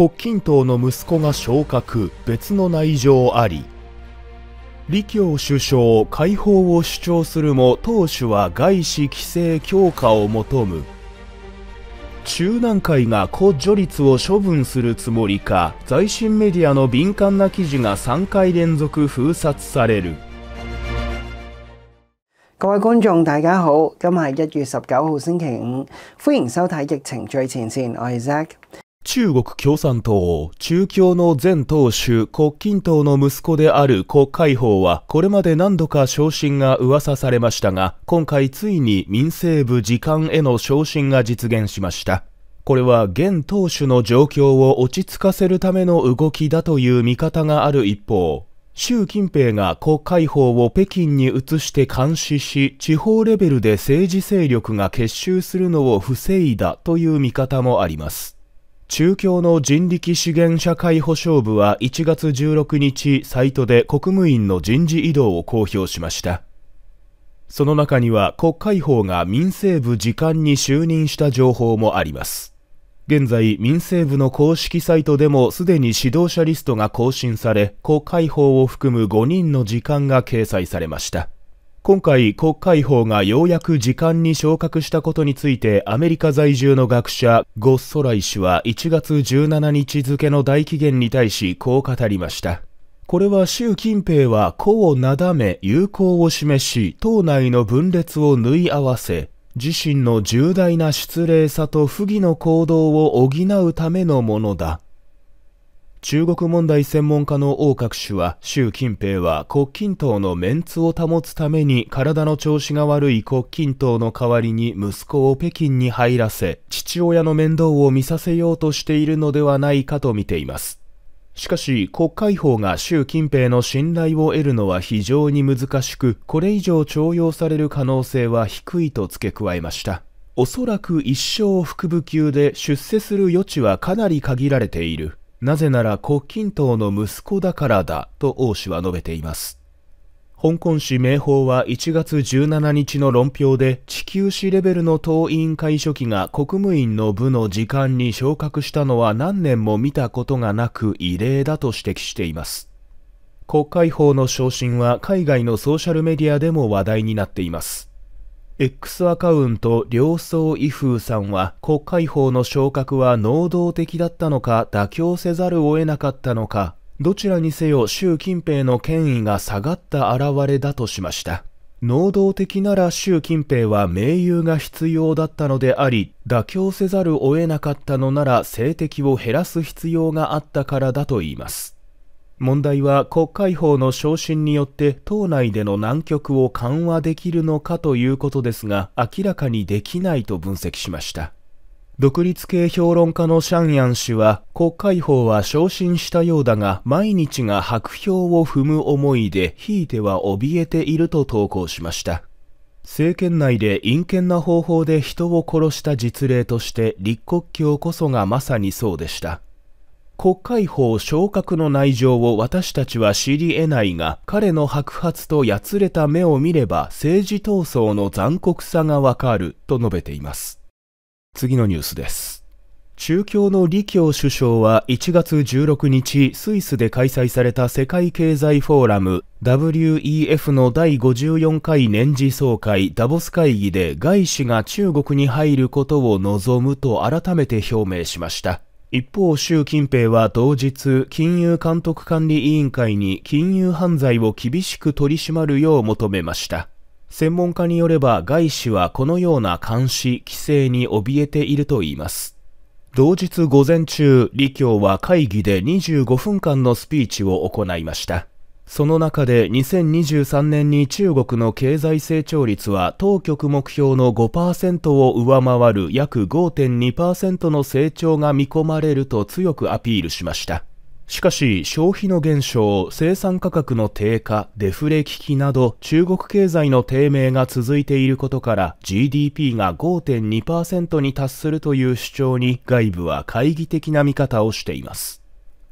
北京涛の息子が昇格別の内情あり李強首相解放を主張するも党首は外資規制強化を求む中南海が故序立を処分するつもりか在新メディアの敏感な記事が3回連続封殺される各位觀眾大家好，今日係一月十九日、星期五，歡迎收睇《疫情最前線》，我係 Zack。中国共産党、中共の前党首、国金党の息子である国会法は、これまで何度か昇進が噂されましたが、今回ついに民政部次官への昇進が実現しました。これは現党首の状況を落ち着かせるための動きだという見方がある一方、習近平が国会法を北京に移して監視し、地方レベルで政治勢力が結集するのを防いだという見方もあります。中共の人力資源社会保障部は1月16日サイトで国務院の人事異動を公表しました。その中には国会法が民政部次官に就任した情報もあります。現在、民政部の公式サイトでもすでに指導者リストが更新され、国会法を含む5人の時間が掲載されました。今回国会法がようやく時間に昇格したことについてアメリカ在住の学者ゴッソライ氏は1月17日付の大期限に対しこう語りましたこれは習近平は子をなだめ友好を示し党内の分裂を縫い合わせ自身の重大な失礼さと不義の行動を補うためのものだ中国問題専門家の王各氏は、習近平は国近党のメンツを保つために体の調子が悪い国近党の代わりに息子を北京に入らせ、父親の面倒を見させようとしているのではないかと見ています。しかし、国会法が習近平の信頼を得るのは非常に難しく、これ以上徴用される可能性は低いと付け加えました。おそらく一生腹部級で出世する余地はかなり限られている。なぜなら国錦党の息子だからだと王氏は述べています。香港市名法は1月17日の論評で地球史レベルの党委員会書記が国務院の部の時間に昇格したのは何年も見たことがなく異例だと指摘しています。国会法の昇進は海外のソーシャルメディアでも話題になっています。X アカウント両層威風さんは国会法の昇格は能動的だったのか妥協せざるを得なかったのかどちらにせよ習近平の権威が下がった現れだとしました能動的なら習近平は盟友が必要だったのであり妥協せざるを得なかったのなら政敵を減らす必要があったからだと言います問題は国会法の昇進によって党内での難局を緩和できるのかということですが明らかにできないと分析しました独立系評論家のシャンヤン氏は国会法は昇進したようだが毎日が白票を踏む思いでひいては怯えていると投稿しました政権内で陰険な方法で人を殺した実例として立国教こそがまさにそうでした国会法昇格の内情を私たちは知り得ないが、彼の白髪とやつれた目を見れば政治闘争の残酷さがわかると述べています。次のニュースです。中共の李強首相は1月16日、スイスで開催された世界経済フォーラム WEF の第54回年次総会ダボス会議で外資が中国に入ることを望むと改めて表明しました。一方、習近平は同日、金融監督管理委員会に金融犯罪を厳しく取り締まるよう求めました。専門家によれば、外資はこのような監視、規制に怯えているといいます。同日午前中、李強は会議で25分間のスピーチを行いました。その中で2023年に中国の経済成長率は当局目標の5%を上回る約5.2%の成長が見込まれると強くアピールしました。しかし消費の減少、生産価格の低下、デフレ危機など中国経済の低迷が続いていることから GDP が5.2%に達するという主張に外部は懐疑的な見方をしています。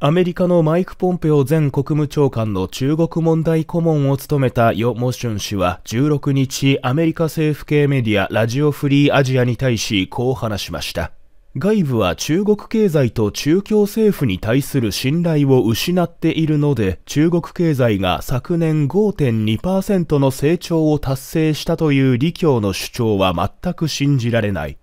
アメリカのマイク・ポンペオ前国務長官の中国問題顧問を務めたヨ・モシュン氏は16日アメリカ政府系メディアラジオフリーアジアに対しこう話しました。外部は中国経済と中共政府に対する信頼を失っているので中国経済が昨年5.2%の成長を達成したという李強の主張は全く信じられない。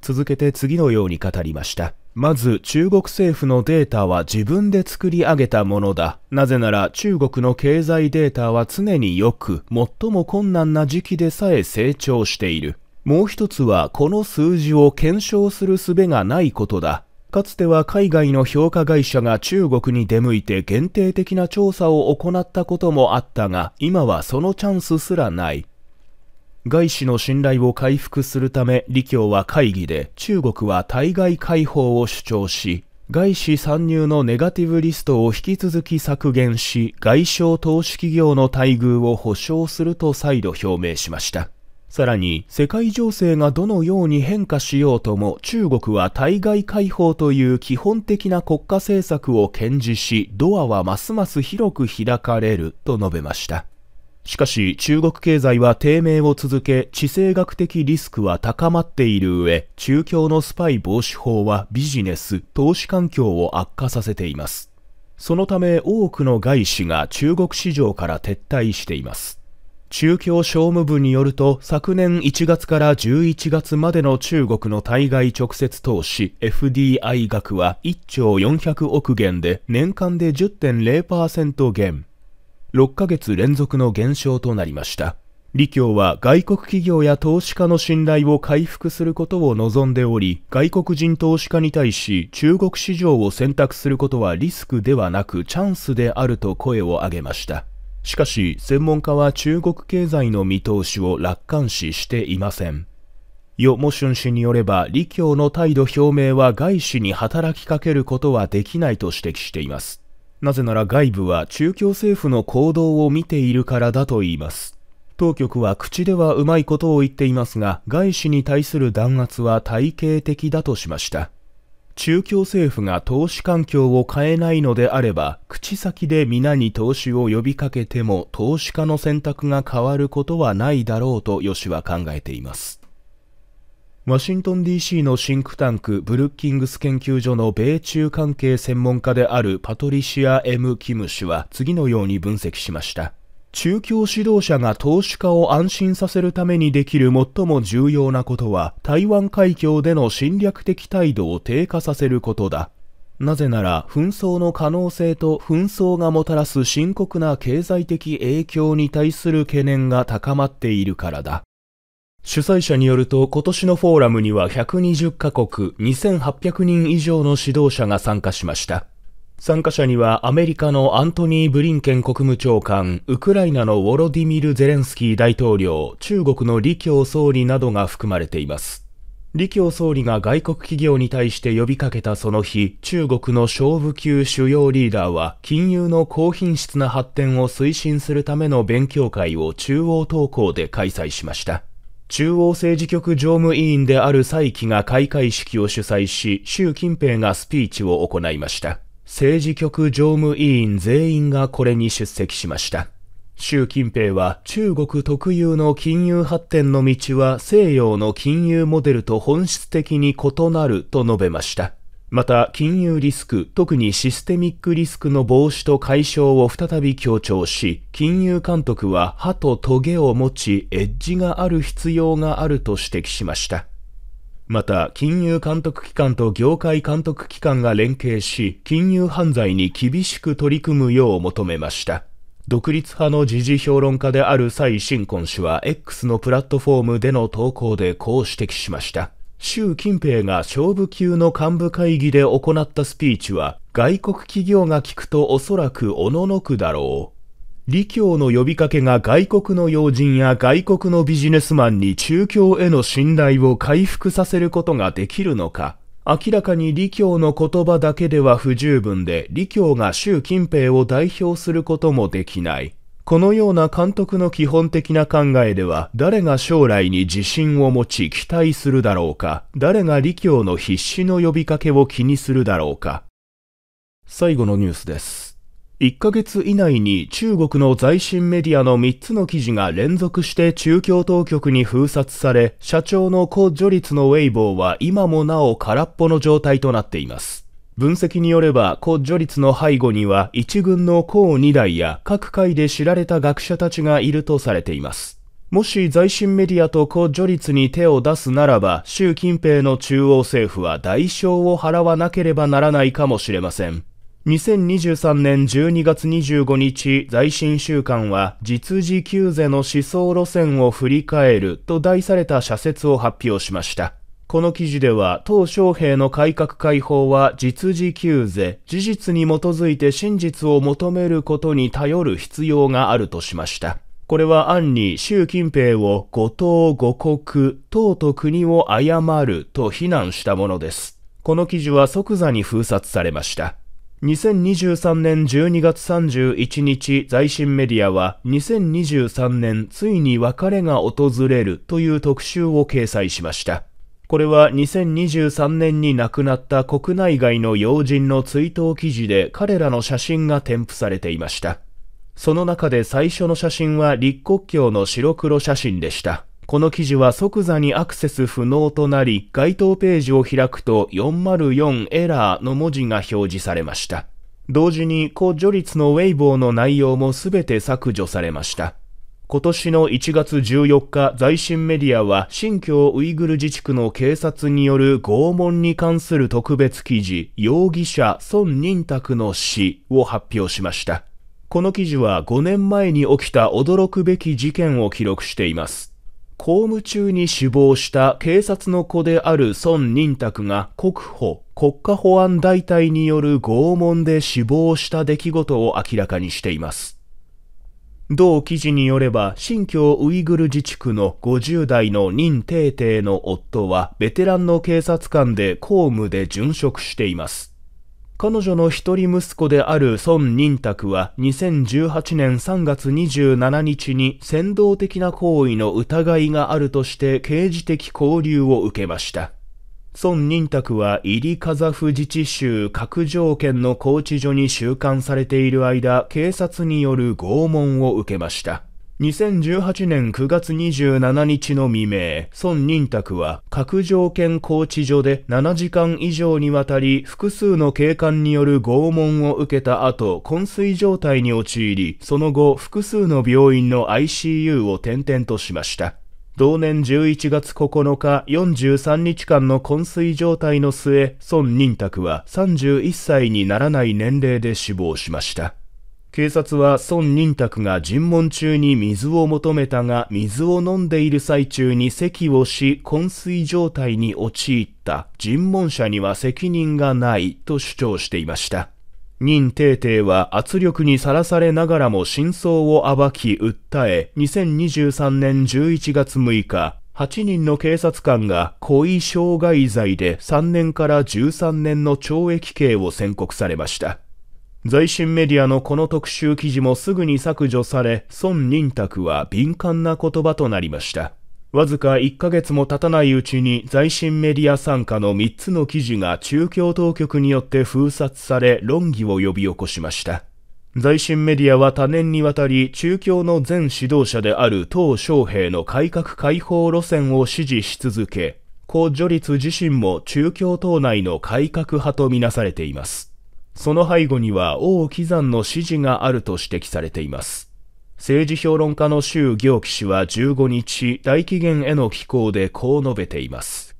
続けて次のように語りました。まず中国政府のデータは自分で作り上げたものだ。なぜなら中国の経済データは常によく、最も困難な時期でさえ成長している。もう一つはこの数字を検証する術がないことだ。かつては海外の評価会社が中国に出向いて限定的な調査を行ったこともあったが、今はそのチャンスすらない。外資の信頼を回復するため李強は会議で中国は対外開放を主張し外資参入のネガティブリストを引き続き削減し外商投資企業の待遇を保障すると再度表明しましたさらに世界情勢がどのように変化しようとも中国は対外開放という基本的な国家政策を堅持しドアはますます広く開かれると述べましたしかし中国経済は低迷を続け地政学的リスクは高まっている上中共のスパイ防止法はビジネス投資環境を悪化させていますそのため多くの外資が中国市場から撤退しています中共商務部によると昨年1月から11月までの中国の対外直接投資 FDI 額は1兆400億元で年間で10.0%減6ヶ月連続の減少となりました。李強は外国企業や投資家の信頼を回復することを望んでおり、外国人投資家に対し中国市場を選択することはリスクではなくチャンスであると声を上げました。しかし、専門家は中国経済の見通しを楽観視していません。ヨ・モシュン氏によれば、李強の態度表明は外資に働きかけることはできないと指摘しています。なぜなら外部は中共政府の行動を見ているからだと言います。当局は口ではうまいことを言っていますが、外資に対する弾圧は体系的だとしました。中共政府が投資環境を変えないのであれば、口先で皆に投資を呼びかけても投資家の選択が変わることはないだろうと吉は考えています。ワシントン DC のシンクタンクブルッキングス研究所の米中関係専門家であるパトリシア・ M・ キム氏は次のように分析しました。中共指導者が投資家を安心させるためにできる最も重要なことは台湾海峡での侵略的態度を低下させることだ。なぜなら紛争の可能性と紛争がもたらす深刻な経済的影響に対する懸念が高まっているからだ。主催者によると今年のフォーラムには120カ国2800人以上の指導者が参加しました。参加者にはアメリカのアントニー・ブリンケン国務長官、ウクライナのウォロディミル・ゼレンスキー大統領、中国の李強総理などが含まれています。李強総理が外国企業に対して呼びかけたその日、中国の勝負級主要リーダーは、金融の高品質な発展を推進するための勉強会を中央投稿で開催しました。中央政治局常務委員である蔡奇が開会式を主催し、習近平がスピーチを行いました。政治局常務委員全員がこれに出席しました。習近平は中国特有の金融発展の道は西洋の金融モデルと本質的に異なると述べました。また金融リスク、特にシステミックリスクの防止と解消を再び強調し、金融監督は歯とトゲを持ち、エッジがある必要があると指摘しました。また、金融監督機関と業界監督機関が連携し、金融犯罪に厳しく取り組むよう求めました。独立派の時事評論家である蔡新婚氏は X のプラットフォームでの投稿でこう指摘しました。習近平が勝負級の幹部会議で行ったスピーチは外国企業が聞くとおそらくおののくだろう。李強の呼びかけが外国の要人や外国のビジネスマンに中共への信頼を回復させることができるのか。明らかに李強の言葉だけでは不十分で、李強が習近平を代表することもできない。このような監督の基本的な考えでは、誰が将来に自信を持ち期待するだろうか、誰が理教の必死の呼びかけを気にするだろうか。最後のニュースです。1ヶ月以内に中国の在新メディアの3つの記事が連続して中共当局に封殺され、社長の故序率のウェイボーは今もなお空っぽの状態となっています。分析によれば、故序律の背後には一軍の項二代や各界で知られた学者たちがいるとされています。もし在新メディアと故序律に手を出すならば、習近平の中央政府は代償を払わなければならないかもしれません。2023年12月25日、在新週間は、実時休税の思想路線を振り返ると題された社説を発表しました。この記事では、党将平の改革開放は実事求是、事実に基づいて真実を求めることに頼る必要があるとしました。これは暗に習近平を五党五国、党と国を誤ると非難したものです。この記事は即座に封殺されました。2023年12月31日、在新メディアは、2023年ついに別れが訪れるという特集を掲載しました。これは2023年に亡くなった国内外の要人の追悼記事で彼らの写真が添付されていました。その中で最初の写真は立国境の白黒写真でした。この記事は即座にアクセス不能となり、該当ページを開くと404エラーの文字が表示されました。同時に、故序列のウェイボーの内容も全て削除されました。今年の1月14日、在新メディアは、新疆ウイグル自治区の警察による拷問に関する特別記事、容疑者孫仁卓の死を発表しました。この記事は5年前に起きた驚くべき事件を記録しています。公務中に死亡した警察の子である孫仁卓が国保、国家保安大隊による拷問で死亡した出来事を明らかにしています。同記事によれば、新疆ウイグル自治区の50代の任定ーの夫は、ベテランの警察官で公務で殉職しています。彼女の一人息子である孫仁卓は2018年3月27日に扇動的な行為の疑いがあるとして刑事的交留を受けました。孫仁卓はイリカザフ自治州各条件の拘置所に収監されている間、警察による拷問を受けました。2018年9月27日の未明、孫仁卓は各条件拘置所で7時間以上にわたり複数の警官による拷問を受けた後、昏睡状態に陥り、その後複数の病院の ICU を転々としました。同年11月9日43日間の昏睡状態の末、孫仁卓は31歳にならない年齢で死亡しました。警察は孫仁卓が尋問中に水を求めたが、水を飲んでいる最中に咳をし、昏睡状態に陥った尋問者には責任がないと主張していました。任定帝は圧力にさらされながらも真相を暴き訴え、2023年11月6日、8人の警察官が故意傷害罪で3年から13年の懲役刑を宣告されました。在新メディアのこの特集記事もすぐに削除され、孫仁卓は敏感な言葉となりました。わずか1ヶ月も経たないうちに在新メディア参加の3つの記事が中共当局によって封殺され論議を呼び起こしました。在新メディアは多年にわたり中共の前指導者である党小平の改革開放路線を支持し続け、故序立自身も中共党内の改革派とみなされています。その背後には王岐山の支持があると指摘されています。政治評論家の周行基氏は15日、大紀元への寄稿でこう述べています。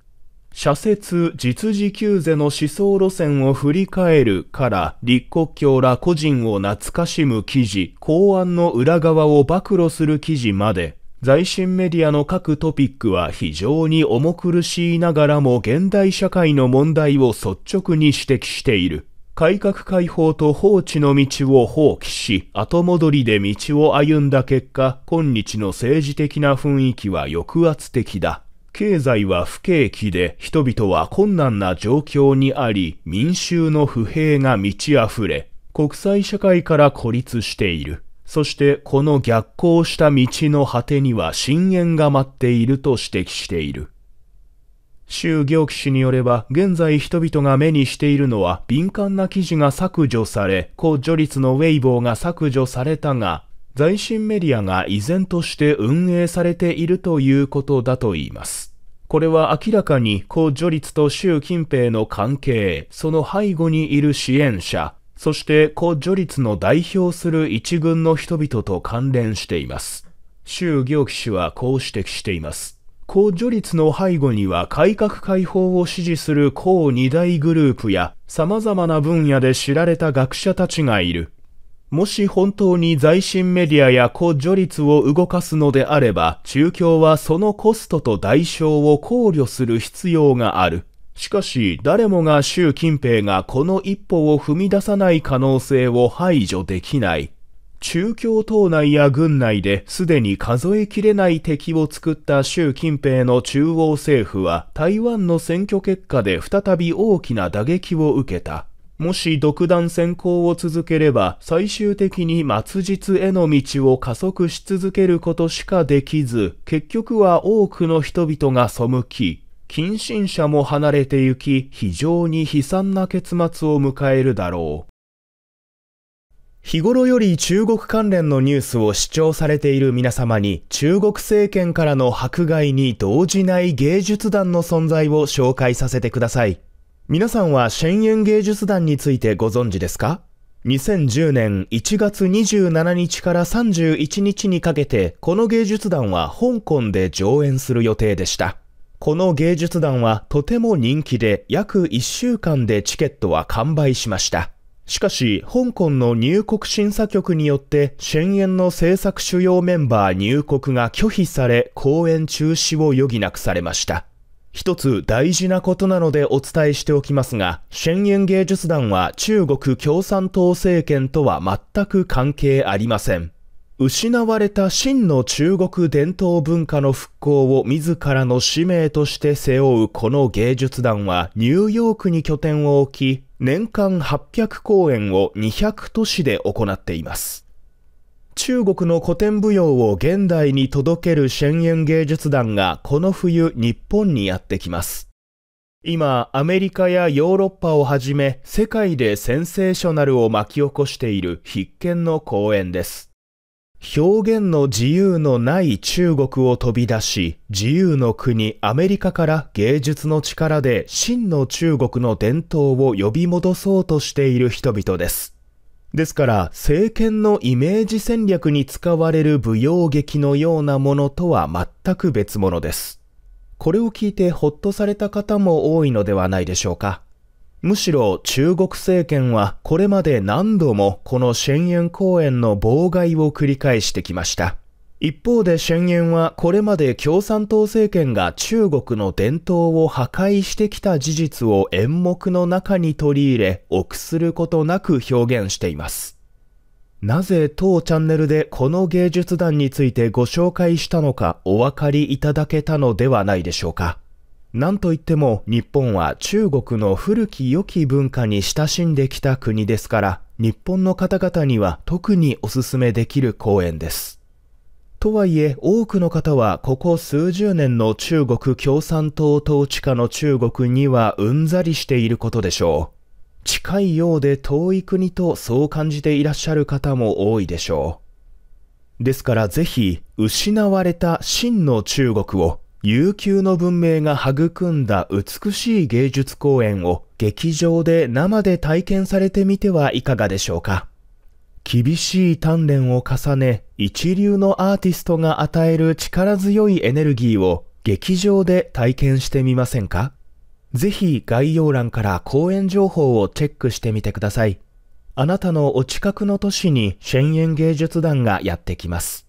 社説実時給税の思想路線を振り返るから立国教ら個人を懐かしむ記事、公安の裏側を暴露する記事まで、在新メディアの各トピックは非常に重苦しいながらも現代社会の問題を率直に指摘している。改革開放と放置の道を放棄し、後戻りで道を歩んだ結果、今日の政治的な雰囲気は抑圧的だ。経済は不景気で、人々は困難な状況にあり、民衆の不平が満ち溢れ、国際社会から孤立している。そしてこの逆行した道の果てには深淵が待っていると指摘している。周行騎氏によれば、現在人々が目にしているのは、敏感な記事が削除され、高除率のウェイボーが削除されたが、在新メディアが依然として運営されているということだと言います。これは明らかに、高除率と習近平の関係、その背後にいる支援者、そして高除率の代表する一軍の人々と関連しています。周行騎氏はこう指摘しています。控序率の背後には改革開放を支持する公二大グループや様々な分野で知られた学者たちがいる。もし本当に在進メディアや控序率を動かすのであれば、中共はそのコストと代償を考慮する必要がある。しかし、誰もが習近平がこの一歩を踏み出さない可能性を排除できない。中共党内や軍内ですでに数えきれない敵を作った習近平の中央政府は台湾の選挙結果で再び大きな打撃を受けた。もし独断先行を続ければ最終的に末日への道を加速し続けることしかできず、結局は多くの人々が背き、近親者も離れて行き非常に悲惨な結末を迎えるだろう。日頃より中国関連のニュースを視聴されている皆様に中国政権からの迫害に動じない芸術団の存在を紹介させてください。皆さんはシェンエン芸術団についてご存知ですか2010年1月27日から31日にかけてこの芸術団は香港で上演する予定でした。この芸術団はとても人気で約1週間でチケットは完売しました。しかし、香港の入国審査局によって、宣言の政策主要メンバー入国が拒否され、公演中止を余儀なくされました。一つ大事なことなのでお伝えしておきますが、宣言芸術団は中国共産党政権とは全く関係ありません。失われた真の中国伝統文化の復興を自らの使命として背負うこの芸術団はニューヨークに拠点を置き、年間800公演を200都市で行っています。中国の古典舞踊を現代に届けるシェ芸術団がこの冬日本にやってきます。今、アメリカやヨーロッパをはじめ世界でセンセーショナルを巻き起こしている必見の公演です。表現の自由のない中国を飛び出し、自由の国アメリカから芸術の力で真の中国の伝統を呼び戻そうとしている人々です。ですから、政権のイメージ戦略に使われる舞踊劇のようなものとは全く別物です。これを聞いてほっとされた方も多いのではないでしょうか。むしろ中国政権はこれまで何度もこのシェンン公園の妨害を繰り返してきました。一方でシェンンはこれまで共産党政権が中国の伝統を破壊してきた事実を演目の中に取り入れ、臆することなく表現しています。なぜ当チャンネルでこの芸術団についてご紹介したのかお分かりいただけたのではないでしょうか。なんといっても日本は中国の古き良き文化に親しんできた国ですから、日本の方々には特におすすめできる公園です。とはいえ、多くの方はここ数十年の中国共産党統治下の中国にはうんざりしていることでしょう。近いようで遠い国とそう感じていらっしゃる方も多いでしょう。ですからぜひ、失われた真の中国を悠久の文明が育んだ美しい芸術公演を劇場で生で体験されてみてはいかがでしょうか厳しい鍛錬を重ね一流のアーティストが与える力強いエネルギーを劇場で体験してみませんかぜひ概要欄から公演情報をチェックしてみてください。あなたのお近くの都市にシェンエン芸術団がやってきます。